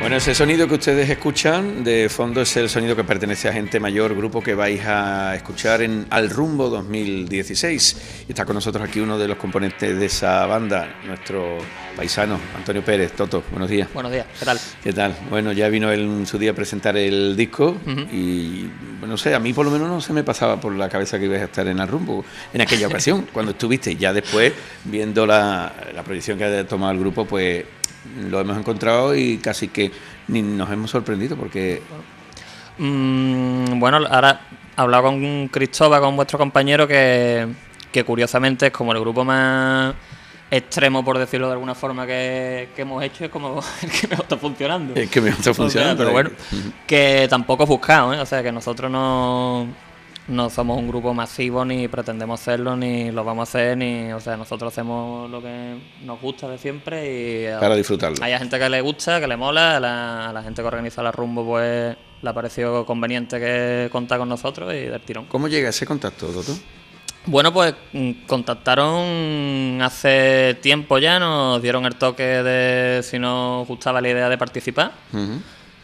Bueno, ese sonido que ustedes escuchan de fondo es el sonido que pertenece a Gente Mayor, grupo que vais a escuchar en Al Rumbo 2016. Y está con nosotros aquí uno de los componentes de esa banda, nuestro paisano, Antonio Pérez. Toto, buenos días. Buenos días, ¿qué tal? ¿Qué tal? Bueno, ya vino él en su día a presentar el disco ...y bueno, y, no sé, a mí por lo menos no se me pasaba por la cabeza que ibas a estar en Al Rumbo en aquella ocasión, cuando estuviste. Ya después, viendo la, la proyección que ha tomado el grupo, pues lo hemos encontrado y casi que ni nos hemos sorprendido porque... Mm, bueno, ahora hablaba con Cristóbal, con vuestro compañero, que, que curiosamente es como el grupo más extremo, por decirlo de alguna forma, que, hemos hecho es como el que mejor está funcionando. Es que mejor está funcionando. Pero eh. bueno, que tampoco es buscado, ¿eh? o sea, que nosotros no, no somos un grupo masivo, ni pretendemos serlo, ni lo vamos a hacer, ni. O sea, nosotros hacemos lo que nos gusta de siempre y. Eh, Para disfrutarlo. Hay gente que le gusta, que le mola, a la, gente que organiza la rumbo, pues le ha parecido conveniente que conta con nosotros y del tirón. ¿Cómo llega ese contacto, Toto? Bueno, pues mm, contactaron hace tiempo ya, nos dieron el toque de si nos gustaba la idea de participar.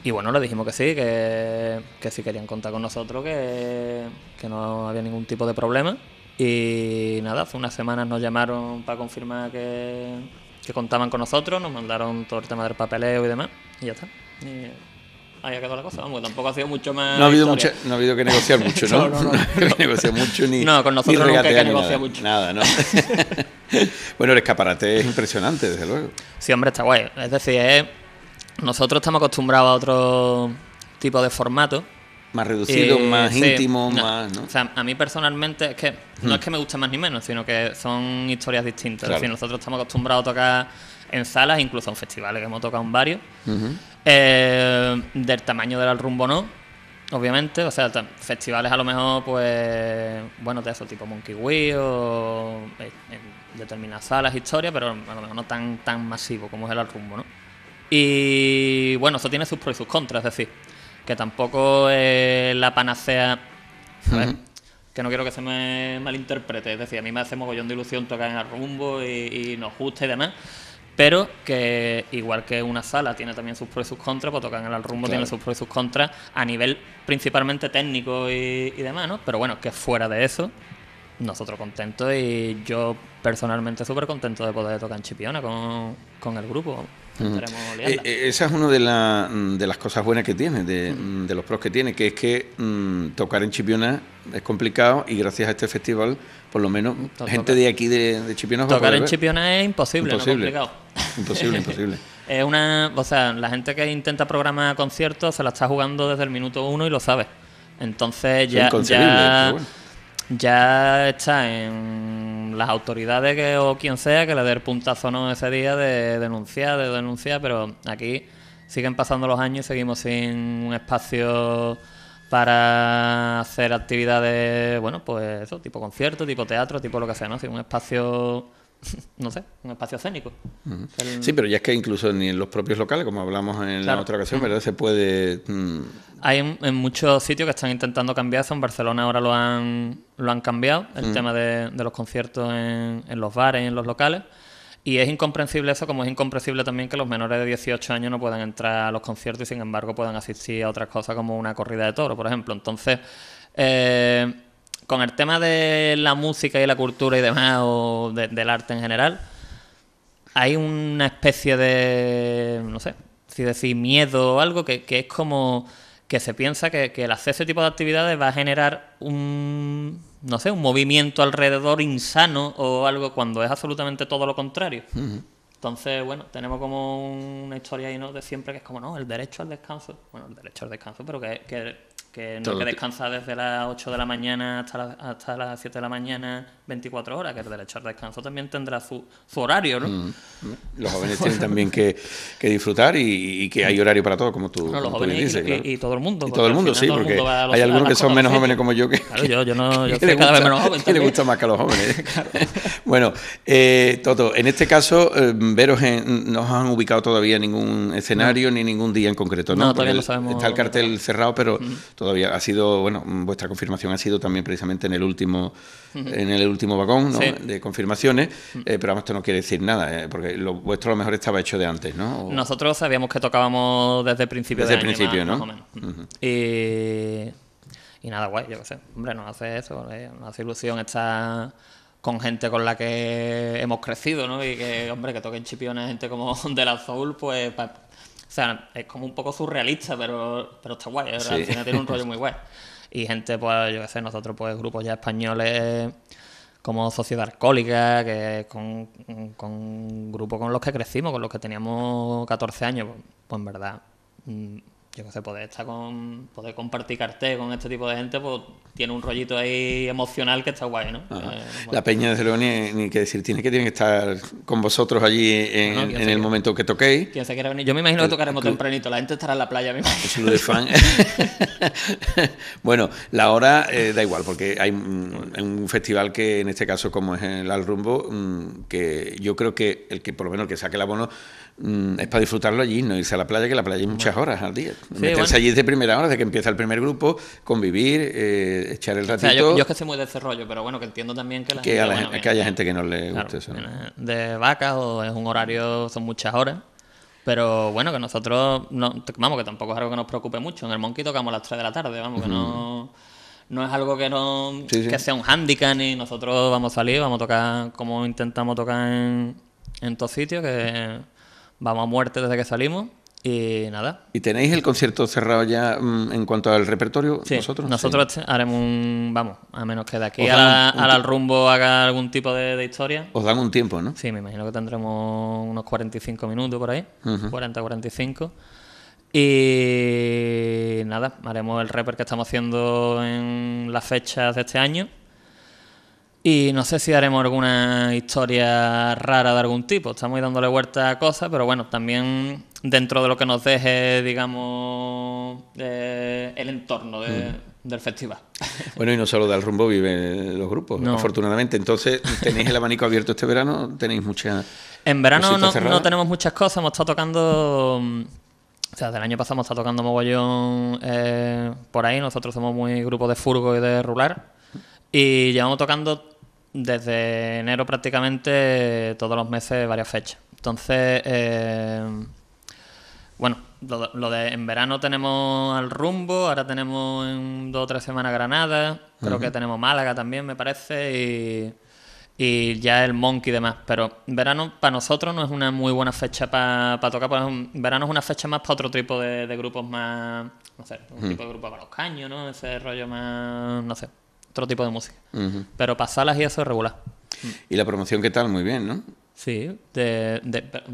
Y bueno, le dijimos que sí, que, que sí querían contar con nosotros, que, que no había ningún tipo de problema. Y nada, hace unas semanas nos llamaron para confirmar que, que contaban con nosotros, nos mandaron todo el tema del papeleo y demás, y ya está. ahí ha quedado la cosa, tampoco ha sido mucho más. No ha habido, no ha habido que negociar mucho, ¿no? no, no, no. no. que negociar mucho ni. No, con nosotros nunca hay que negociar mucho. Nada, ¿no? bueno, el escaparate es impresionante, desde luego. Sí, hombre, está guay. Es decir, es nosotros estamos acostumbrados a otro tipo de formato. Más reducido, eh, más íntimo, más. O sea, a mí personalmente es que no hmm. es que me guste más ni menos, sino que son historias distintas. nosotros estamos acostumbrados a tocar en salas, incluso en festivales que hemos tocado en varios. Eh, del tamaño del rumbo no, obviamente. O sea, festivales a lo mejor, pues, bueno, de eso, tipo Monkey Wheel o eh, determinadas salas, historias, pero a lo mejor no tan, tan masivo como es el rumbo, ¿no? Y bueno, eso tiene sus pros y sus contras, es decir, que tampoco es eh, la panacea. Que no quiero que se me malinterprete, es decir, a mí me hace mogollón de ilusión tocar en el rumbo y, nos gusta y demás. Pero que igual que una sala tiene también sus pros y sus contras, pues tocar en el rumbo tiene sus pros y sus contras a nivel principalmente técnico y, demás, ¿no? Pero bueno, que fuera de eso, nosotros contentos y yo personalmente súper contento de poder tocar en Chipiona con, con el grupo. Eh, eh, esa es una de, mm, de, las cosas buenas que tiene, de, mm, de, los pros que tiene, que es que mm, tocar en Chipiona es complicado y gracias a este festival, por lo menos, gente de aquí de, de Chipiona... Tocar en Chipiona es imposible, es complicado. Imposible, imposible. es una, o sea, la gente que intenta programar conciertos se la está jugando desde el minuto uno y lo sabe. Entonces ya... Es inconcebible, bueno ya está en las autoridades que, o quien sea que le dé el puntazo no ese día de denunciar, de denunciar, pero aquí siguen pasando los años y seguimos sin un espacio para hacer actividades, bueno, pues eso, tipo concierto, tipo teatro, tipo lo que sea, ¿no? Sin un espacio no sé, un espacio escénico. Sí, pero ya es que incluso ni en los propios locales, como hablamos en la otra ocasión, ¿verdad? Se puede... Mm. Hay en, muchos sitios que están intentando cambiar eso. En Barcelona ahora lo han, lo han cambiado, el mm. tema de, los conciertos en, los bares, y en los locales. Y es incomprensible eso, como es incomprensible también que los menores de 18 años no puedan entrar a los conciertos y sin embargo puedan asistir a otras cosas como una corrida de toro, por ejemplo. Entonces... Eh, con el tema de la música y la cultura y demás, o del arte en general, hay una especie de, no sé, si decir miedo o algo, que, que es como que se piensa que, el hacer ese tipo de actividades va a generar un, no sé, un movimiento alrededor insano o algo cuando es absolutamente todo lo contrario. Entonces, bueno, tenemos como una historia ahí, ¿no? De siempre que es como, no, el derecho al descanso. Bueno, el derecho al descanso, pero que que no que descansa desde las 8 de la mañana hasta, hasta las 7 de la mañana 24 horas, que el derecho al descanso también tendrá su, su horario, ¿no? Mm, mm. Los jóvenes tienen también que, que disfrutar y, que hay horario para todo, como tú, dices, y, todo el mundo. Y todo el mundo, sí, porque, hay algunos que son menos jóvenes como yo que... Claro, yo, yo no... Yo cada vez menos joven. le gusta más que a los jóvenes. bueno, eh, Toto, en este caso, em, Veros en, no han ubicado todavía ningún escenario ni ningún día en concreto, ¿no? No, todavía no sabemos. Está el cartel cerrado, pero todavía ha sido, bueno, vuestra confirmación ha sido también precisamente en el último, en el último vagón de confirmaciones, eh, pero esto no quiere decir nada, eh, porque lo vuestro a lo mejor estaba hecho de antes, ¿no? Nosotros sabíamos que tocábamos desde el principio desde de el principio, ¿no? y, nada, guay, yo qué sé. Hombre, no hace eso, pues, eh, No hace ilusión estar con gente con la que hemos crecido, ¿no? Y que, hombre, que toquen chipiones gente como de la Soul, pues o sea, es como un poco surrealista, pero, pero está guay, ¿verdad? al final tiene un rollo muy guay. Y gente, pues, yo qué sé, nosotros, pues, grupos ya españoles como Sociedad Alcohólica, que con, con con los que crecimos, con los que teníamos 14 años, pues, pues en verdad mm, yo no sé, poder estar con, poder compartir cartel con este tipo de gente, pues tiene un rollito ahí emocional que está guay, ¿no? Ah. Eh, la peña, de luego, ni, que decir, tiene que, que estar con vosotros allí en, el momento que toquéis. Yo me imagino que tocaremos tempranito, la gente estará en la playa, fan. bueno, la hora eh, da igual, porque hay un, festival que en este caso, como es el Al Rumbo, mm, que yo creo que el que, por lo menos, el que saque el abono, Mm, es para disfrutarlo allí, no irse a la playa, que la playa hay muchas horas al día. Meterse allí de primera hora, desde que empieza el primer grupo, convivir, eh, echar el ratito. yo, es que soy muy de ese rollo, pero bueno, que entiendo también que, la que, gente, que haya gente que no le guste eso. De vacas o es un horario, son muchas horas. Pero bueno, que nosotros, vamos, que tampoco es algo que nos preocupe mucho. En el monquito tocamos a las 3 de la tarde, vamos, que no no es algo que no sea un handicap y nosotros vamos a salir, vamos a tocar como intentamos tocar en, en todos sitios, que vamos a muerte desde que salimos. Y nada. ¿Y tenéis el concierto cerrado ya mm, en cuanto al repertorio? Sí, nosotros, nosotros haremos un. Vamos, a menos que de aquí al rumbo haga algún tipo de, historia. Os dan un tiempo, ¿no? Sí, me imagino que tendremos unos 45 minutos por ahí, 40-45. Y nada, haremos el reper que estamos haciendo en las fechas de este año y no sé si haremos alguna historia rara de algún tipo. Estamos dándole vuelta a cosas, pero bueno, también dentro de lo que nos deje, digamos, eh, el entorno mm. del festival. Bueno, y no solo del rumbo viven los grupos, afortunadamente. Entonces, tenéis el abanico abierto este verano, tenéis muchas. En verano no, tenemos muchas cosas, hemos estado tocando. Mm, o sea, del año pasado hemos estado tocando mogollón eh, por ahí. Nosotros somos muy grupo de furgo y de rular. Y llevamos tocando desde enero prácticamente todos los meses varias fechas. Entonces, eh, bueno, lo, de en verano tenemos al rumbo, ahora tenemos en dos o tres semanas Granada, creo que tenemos Málaga también, me parece, y, ya el Monkey y demás. Pero verano para nosotros no es una muy buena fecha para tocar, pues, verano es una fecha más para otro tipo de, grupos más, no sé, un tipo de grupo para los caños, ¿no? Ese rollo más, no sé, otro tipo de música. Pero pasarlas y eso es regular. Y la promoción, ¿qué tal? Muy bien, ¿no? Sí, de,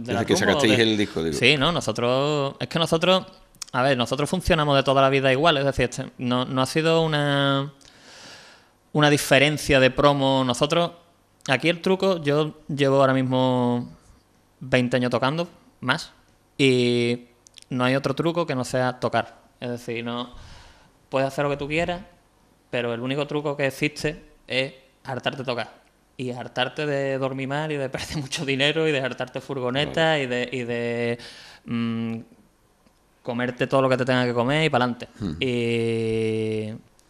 la que sacasteis el disco, Sí, no, nosotros. Es que nosotros. A ver, nosotros funcionamos de toda la vida igual, es decir, este, no, no ha sido una. Una diferencia de promo. Nosotros. Aquí el truco, yo llevo ahora mismo 20 años tocando, más. Y no hay otro truco que no sea tocar. Es decir, no. Puedes hacer lo que tú quieras, pero el único truco que existe es hartarte de tocar. Y hartarte de dormir mal y de perder mucho dinero y de hartarte furgoneta y de, y de mm, comerte todo lo que te tenga que comer y para adelante.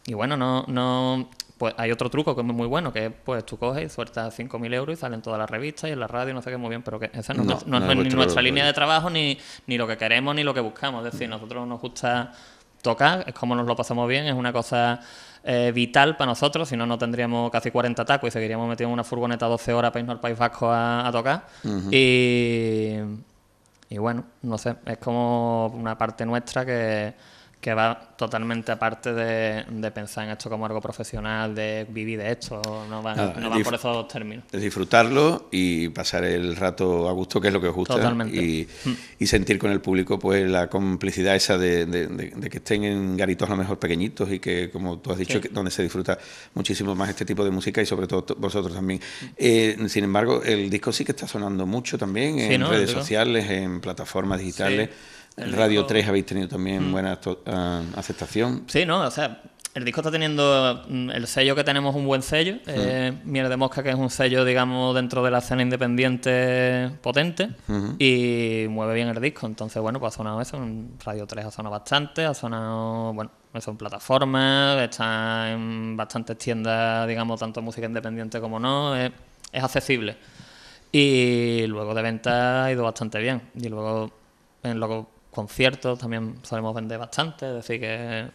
Y, bueno, no, no, pues hay otro truco que es muy bueno, que pues tú coges y sueltas 5.000 euros y salen todas las revistas y en la radio, y no sé qué, muy bien, pero que esa no, es, ni nuestra línea de trabajo, ni, ni lo que queremos, ni lo que buscamos. Es decir, nosotros nos gusta tocar, es como nos lo pasamos bien, es una cosa eh, vital para nosotros, si no, no tendríamos casi 40 tacos y seguiríamos metiendo una furgoneta 12 horas para irnos al País Vasco a, tocar. y bueno, no sé, es como una parte nuestra que que va totalmente aparte de, pensar en esto como algo profesional, de vivir de esto, no va, por esos dos términos. Es disfrutarlo y pasar el rato a gusto, que es lo que os gusta, mm. Y, sentir con el público pues la complicidad esa de, que estén en garitos a lo mejor pequeñitos y que, como tú has dicho, que, donde se disfruta muchísimo más este tipo de música y sobre todo vosotros también. Mm. Eh, sin embargo, el disco sí que está sonando mucho también en redes sociales, en plataformas digitales. El Radio 3 habéis tenido también mm. buena ah, aceptación. Sí, no, o sea, el disco está teniendo mm, el sello que tenemos un buen sello, mm. eh, Mierda de Mosca, que es un sello, digamos, dentro de la escena independiente potente y mueve bien el disco. Entonces, bueno, pues ha sonado eso, Radio 3 ha sonado bastante, ha sonado, bueno, son plataformas, están en bastantes tiendas, digamos, tanto música independiente como no, es, accesible. Y luego de venta ha ido bastante bien. Y luego en lo conciertos también solemos vender bastante, es decir, que,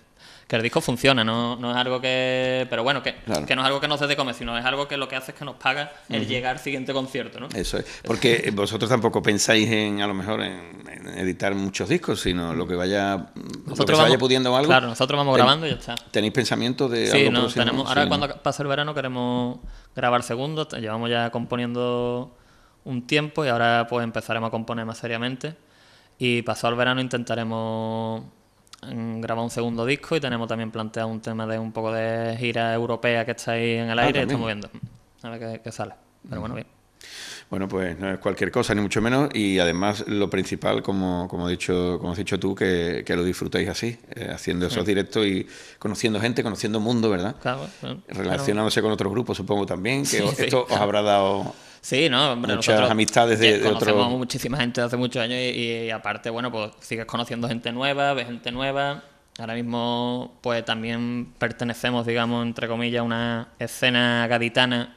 que el disco funciona, no, es algo que. Pero bueno, que, no es algo que nos dé de comer, sino es algo que lo que hace es que nos paga el llegar al siguiente concierto, ¿no? Eso es. Porque vosotros tampoco pensáis en, a lo mejor, en, editar muchos discos, sino lo que vaya. Nosotros vaya pudiendo algo. Claro, nosotros vamos grabando y ya está. ¿Tenéis pensamiento de.? algo no, sí. ahora cuando pasa el verano queremos grabar segundos, llevamos ya componiendo un tiempo y ahora pues empezaremos a componer más seriamente y pasado el verano intentaremos mm, grabar un segundo disco y tenemos también planteado un tema de un poco de gira europea que está ahí en el ah, aire y estamos viendo a ver qué, sale. Pero bueno, bien. Bueno, pues no es cualquier cosa, ni mucho menos. Y además, lo principal, como, como, dicho, como has dicho tú, que, lo disfrutéis así, eh, haciendo esos directos y conociendo gente, conociendo mundo, ¿verdad? Claro, Relacionándose con otros grupos, supongo también, que esto os habrá dado Sí, ¿no? Hombre, Muchas amistades de, de muchísima gente hace muchos años y, aparte, bueno, pues sigues conociendo gente nueva, ves gente nueva. Ahora mismo, pues también pertenecemos, digamos, entre comillas, a una escena gaditana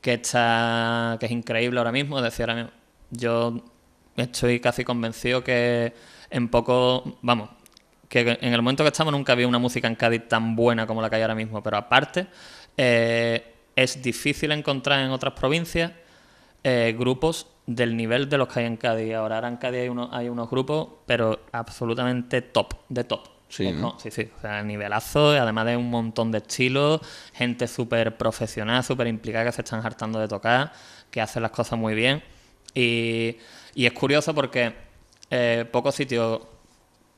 que está que es increíble ahora mismo. Es decir, ahora mismo, yo estoy casi convencido que en poco, vamos, que en el momento que estamos nunca había una música en Cádiz tan buena como la que hay ahora mismo, pero aparte eh, es difícil encontrar en otras provincias eh, grupos del nivel de los que hay en Cádiz. Ahora, ahora en Cádiz hay, hay unos grupos, pero absolutamente top, de top. Sí, pues sí, sí. O sea, nivelazo, además de un montón de estilos, gente súper profesional, súper implicada que se están hartando de tocar, que hacen las cosas muy bien. Y, es curioso porque eh, pocos sitios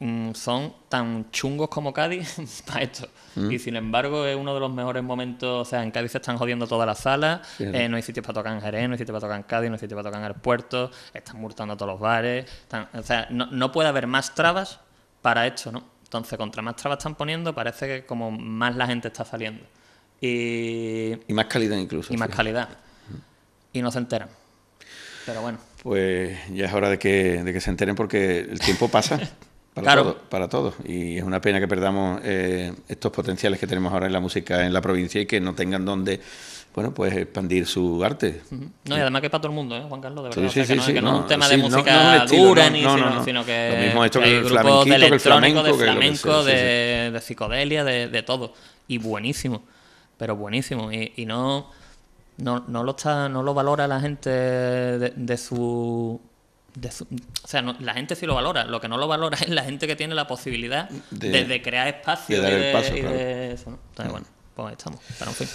Mm, son tan chungos como Cádiz para esto. Mm. Y sin embargo, es uno de los mejores momentos. O sea, en Cádiz se están jodiendo todas las salas. Eh, no hay sitios para tocar en Jerez, no hay sitios para tocar en Cádiz, no hay sitios para tocar en el puerto. Están multando todos los bares. o sea, no, puede haber más trabas para esto, ¿no? Entonces, contra más trabas están poniendo, parece que como más la gente está saliendo. Y, más calidad incluso. Y más calidad. Mm. Y no se enteran. Pero bueno. Pues ya es hora de que, de que se enteren porque el tiempo pasa. Para todos. Y es una pena que perdamos eh, estos potenciales que tenemos ahora en la música en la provincia y que no tengan donde bueno, pues expandir su arte. No, y además que para todo el mundo, ¿eh, Juan Carlos, de verdad. Sí, sí, o sea, que, no, que es un tema de música dura, ni sino, que. Lo mismo esto que, que el flamenco, de electrónico, de flamenco, de, psicodelia, de, de, todo. Y buenísimo, pero buenísimo. Y, no, no, no, lo está, no lo valora la gente de su o sea, la gente sí lo valora, lo que no lo valora es la gente que tiene la posibilidad de, crear espacio de, bueno, pues estamos, fin.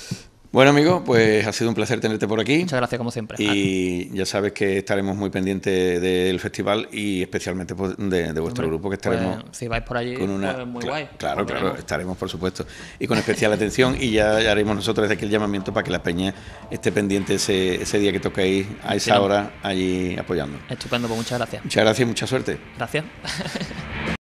Bueno, amigo, pues ha sido un placer tenerte por aquí. Muchas gracias, como siempre. Y ah. ya sabes que estaremos muy pendientes del festival y especialmente pues, de, vuestro grupo, que pues, estaremos. si vais por allí, con una, pues, muy guay. Claro, claro, estaremos, por supuesto. Y con especial atención, y ya haremos nosotros desde aquí el llamamiento para que la peña esté pendiente ese, día que toquéis a esa hora allí apoyando. Estupendo, pues muchas gracias. Muchas gracias y mucha suerte. Gracias.